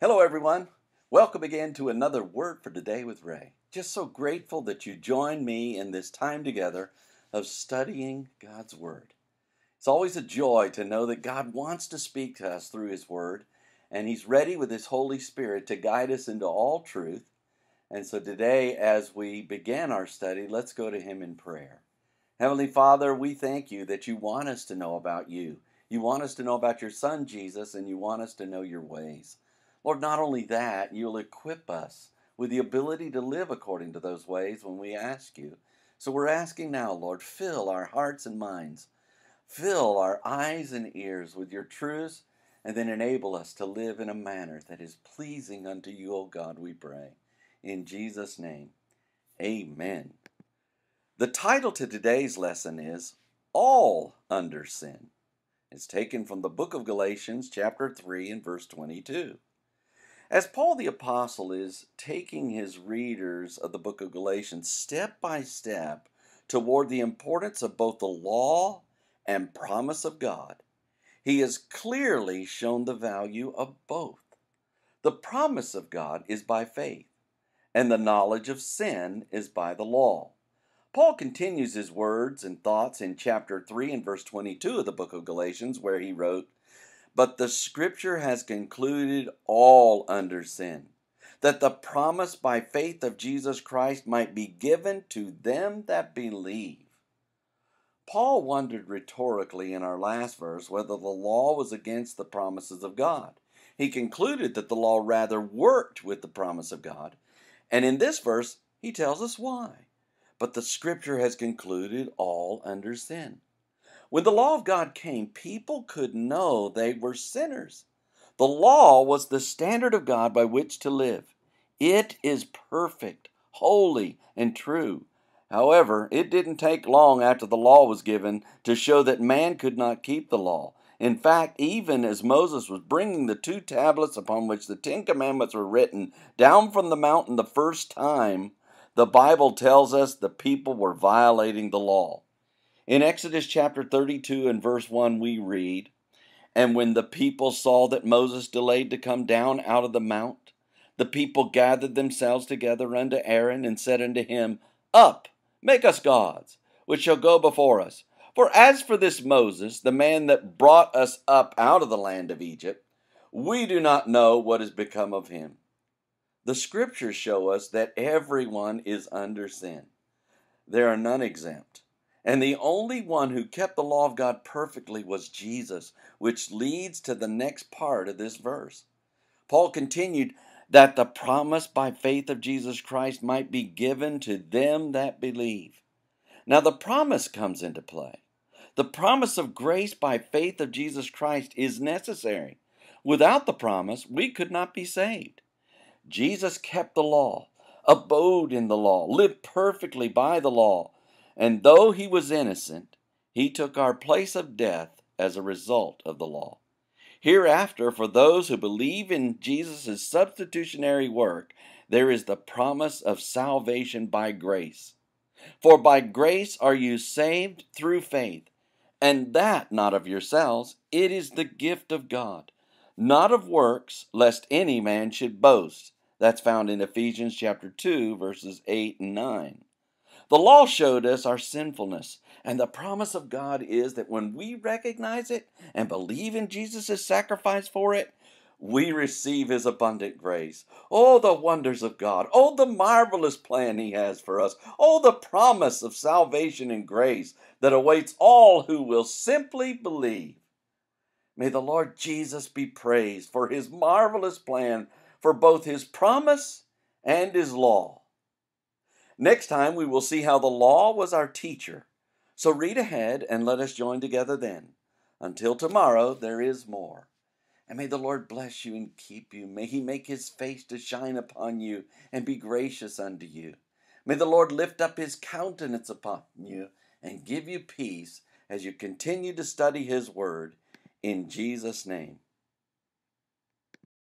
Hello, everyone. Welcome again to another Word for Today with Ray. Just so grateful that you join me in this time together of studying God's Word. It's always a joy to know that God wants to speak to us through His Word, and He's ready with His Holy Spirit to guide us into all truth. And so today, as we begin our study, let's go to Him in prayer. Heavenly Father, we thank you that you want us to know about you. You want us to know about your Son, Jesus, and you want us to know your ways. Lord, not only that, you'll equip us with the ability to live according to those ways when we ask you. So we're asking now, Lord, fill our hearts and minds, fill our eyes and ears with your truths, and then enable us to live in a manner that is pleasing unto you, O God, we pray. In Jesus' name, amen. The title to today's lesson is All Under Sin. It's taken from the book of Galatians, chapter 3, and verse 22. As Paul the Apostle is taking his readers of the book of Galatians step by step toward the importance of both the law and promise of God, he has clearly shown the value of both. The promise of God is by faith, and the knowledge of sin is by the law. Paul continues his words and thoughts in chapter 3 and verse 22 of the book of Galatians, where he wrote, but the scripture has concluded all under sin, that the promise by faith of Jesus Christ might be given to them that believe. Paul wondered rhetorically in our last verse whether the law was against the promises of God. He concluded that the law rather worked with the promise of God. And in this verse, he tells us why. But the scripture has concluded all under sin. When the law of God came, people could know they were sinners. The law was the standard of God by which to live. It is perfect, holy, and true. However, it didn't take long after the law was given to show that man could not keep the law. In fact, even as Moses was bringing the two tablets upon which the Ten Commandments were written down from the mountain the first time, the Bible tells us the people were violating the law. In Exodus chapter 32 and verse 1, we read, And when the people saw that Moses delayed to come down out of the mount, the people gathered themselves together unto Aaron and said unto him, Up, make us gods, which shall go before us. For as for this Moses, the man that brought us up out of the land of Egypt, we do not know what has become of him. The scriptures show us that everyone is under sin, there are none exempt. And the only one who kept the law of God perfectly was Jesus, which leads to the next part of this verse. Paul continued that the promise by faith of Jesus Christ might be given to them that believe. Now, the promise comes into play. The promise of grace by faith of Jesus Christ is necessary. Without the promise, we could not be saved. Jesus kept the law, abode in the law, lived perfectly by the law, and though he was innocent, he took our place of death as a result of the law. Hereafter, for those who believe in Jesus' substitutionary work, there is the promise of salvation by grace. For by grace are you saved through faith, and that not of yourselves, it is the gift of God, not of works, lest any man should boast. That's found in Ephesians chapter 2, verses 8 and 9. The law showed us our sinfulness, and the promise of God is that when we recognize it and believe in Jesus' sacrifice for it, we receive his abundant grace. Oh, the wonders of God. Oh, the marvelous plan he has for us. Oh, the promise of salvation and grace that awaits all who will simply believe. May the Lord Jesus be praised for his marvelous plan, for both his promise and his law. Next time, we will see how the law was our teacher. So read ahead and let us join together then. Until tomorrow, there is more. And may the Lord bless you and keep you. May he make his face to shine upon you and be gracious unto you. May the Lord lift up his countenance upon you and give you peace as you continue to study his word. In Jesus' name.